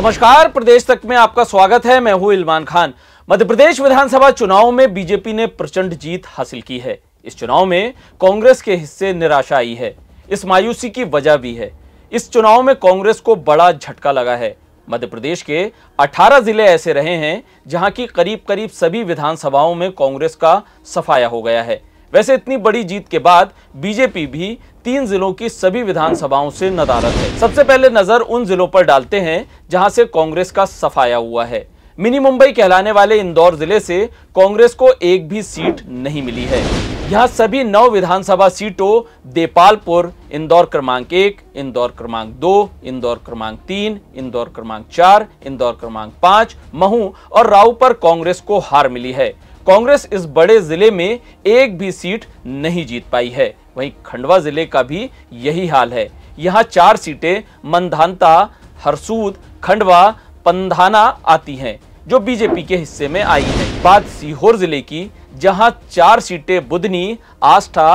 नमस्कार प्रदेश तक में आपका स्वागत है मैं हूं इलमान खान मध्य प्रदेश विधानसभा चुनाव में बीजेपी ने प्रचंड जीत हासिल की है इस चुनाव में कांग्रेस के हिस्से निराशा आई है इस मायूसी की वजह भी है इस चुनाव में कांग्रेस को बड़ा झटका लगा है मध्य प्रदेश के 18 जिले ऐसे रहे हैं जहां की करीब करीब सभी विधानसभाओं में कांग्रेस का सफाया हो गया है वैसे इतनी बड़ी जीत के बाद बीजेपी भी तीन जिलों की सभी विधानसभाओं से नदारत है सबसे पहले नजर उन जिलों पर डालते हैं जहां से कांग्रेस का सफाया हुआ है मिनी मुंबई कहलाने वाले इंदौर जिले से कांग्रेस को एक भी सीट नहीं मिली है यहाँ सभी नौ विधानसभा सीटों देपालपुर इंदौर क्रमांक एक इंदौर क्रमांक दो इंदौर क्रमांक तीन इंदौर क्रमांक चार इंदौर क्रमांक पांच महू और राव पर कांग्रेस को हार मिली है कांग्रेस इस बड़े जिले में एक भी सीट नहीं जीत पाई है वहीं खंडवा जिले का भी यही हाल है यहाँ चार सीटें मंधानता हरसूद खंडवा पंधाना आती हैं जो बीजेपी के हिस्से में आई है बात सीहोर जिले की जहां चार सीटें बुधनी आस्था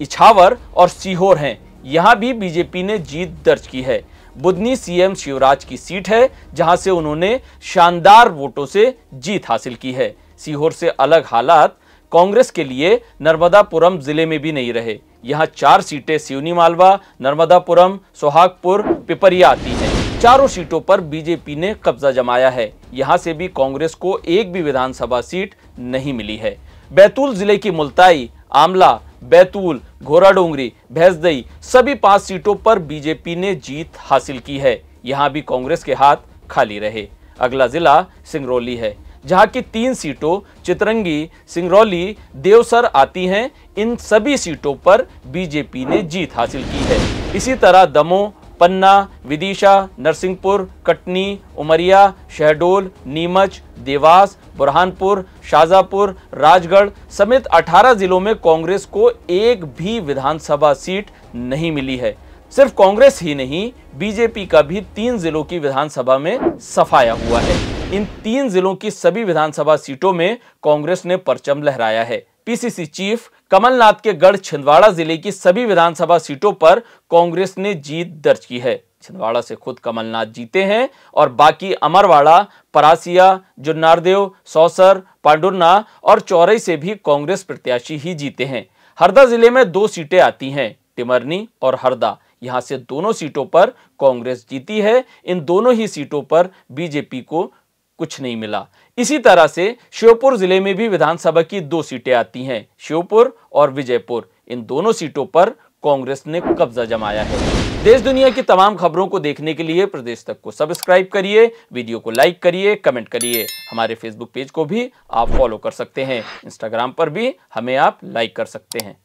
इछावर और सीहोर हैं यहां भी बीजेपी ने जीत दर्ज की है बुधनी सीएम शिवराज की सीट है जहां से उन्होंने शानदार वोटों से जीत हासिल की है सीहोर से अलग हालात कांग्रेस के लिए नर्मदापुरम जिले में भी नहीं रहे यहां चार सीटें सिवनी मालवा नर्मदापुरम सोहागपुर पिपरिया आती हैं चारों सीटों पर बीजेपी ने कब्जा जमाया है यहाँ से भी कांग्रेस को एक भी विधानसभा सीट नहीं मिली है बैतूल जिले की मुलताई आमला बैतूल घोरा डोंगरी भैंस दई सभी पांच सीटों पर बीजेपी ने जीत हासिल की है यहाँ भी कांग्रेस के हाथ खाली रहे अगला जिला सिंगरौली है जहाँ की तीन सीटों चितरंगी सिंगरौली देवसर आती हैं इन सभी सीटों पर बीजेपी ने जीत हासिल की है इसी तरह दमो पन्ना विदिशा नरसिंहपुर कटनी उमरिया शहडोल नीमच देवास बुरहानपुर शाजापुर राजगढ़ समेत 18 जिलों में कांग्रेस को एक भी विधानसभा सीट नहीं मिली है सिर्फ कांग्रेस ही नहीं बीजेपी का भी तीन जिलों की विधानसभा में सफाया हुआ है इन तीन जिलों की सभी विधानसभा सीटों में कांग्रेस ने परचम लहराया है पीसीसी चीफ कमलनाथ के गढ़ छिंदवाड़ा जिले की सभी विधानसभा सीटों पर कांग्रेस ने जीत दर्ज की है छिंदवाड़ा से खुद कमलनाथ जीते हैं और बाकी अमरवाड़ा परासिया जुन्नारदेव सौसर पांडुर्ना और चौरई से भी कांग्रेस प्रत्याशी ही जीते हैं हरदा जिले में दो सीटें आती हैं टिमरनी और हरदा यहां से दोनों सीटों पर कांग्रेस जीती है इन दोनों ही सीटों पर बीजेपी को कुछ नहीं मिला इसी तरह से श्योपुर जिले में भी विधानसभा की दो सीटें आती हैं श्योपुर और विजयपुर इन दोनों सीटों पर कांग्रेस ने कब्जा जमाया है देश दुनिया की तमाम खबरों को देखने के लिए प्रदेश तक को सब्सक्राइब करिए वीडियो को लाइक करिए कमेंट करिए हमारे फेसबुक पेज को भी आप फॉलो कर सकते हैं इंस्टाग्राम पर भी हमें आप लाइक कर सकते हैं